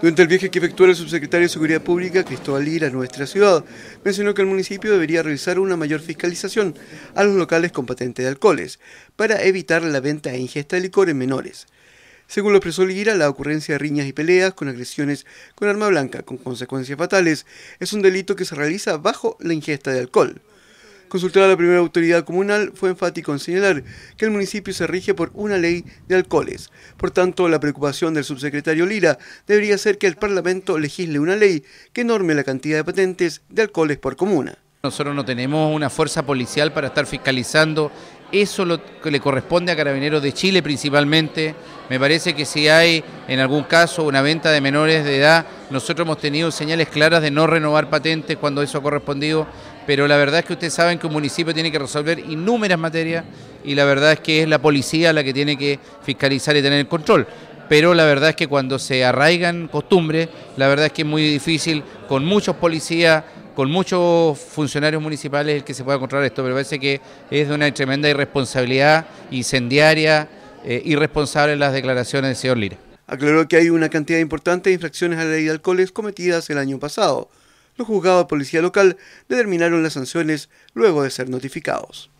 Durante el viaje que efectuó el subsecretario de Seguridad Pública, Cristóbal Lira, a nuestra ciudad, mencionó que el municipio debería realizar una mayor fiscalización a los locales con patente de alcoholes para evitar la venta e ingesta de licor en menores. Según lo expresó Lira, la ocurrencia de riñas y peleas con agresiones con arma blanca con consecuencias fatales es un delito que se realiza bajo la ingesta de alcohol a la primera autoridad comunal, fue enfático en señalar que el municipio se rige por una ley de alcoholes. Por tanto, la preocupación del subsecretario Lira debería ser que el Parlamento legisle una ley que norme la cantidad de patentes de alcoholes por comuna. Nosotros no tenemos una fuerza policial para estar fiscalizando eso lo que le corresponde a Carabineros de Chile principalmente. Me parece que si hay en algún caso una venta de menores de edad, nosotros hemos tenido señales claras de no renovar patentes cuando eso ha correspondido, pero la verdad es que ustedes saben que un municipio tiene que resolver innúmeras materias y la verdad es que es la policía la que tiene que fiscalizar y tener el control pero la verdad es que cuando se arraigan costumbres, la verdad es que es muy difícil con muchos policías con muchos funcionarios municipales el que se pueda controlar esto, pero parece que es de una tremenda irresponsabilidad, incendiaria, eh, irresponsable las declaraciones del señor Lira. Aclaró que hay una cantidad importante de infracciones a la ley de alcoholes cometidas el año pasado. Los juzgados de policía local determinaron las sanciones luego de ser notificados.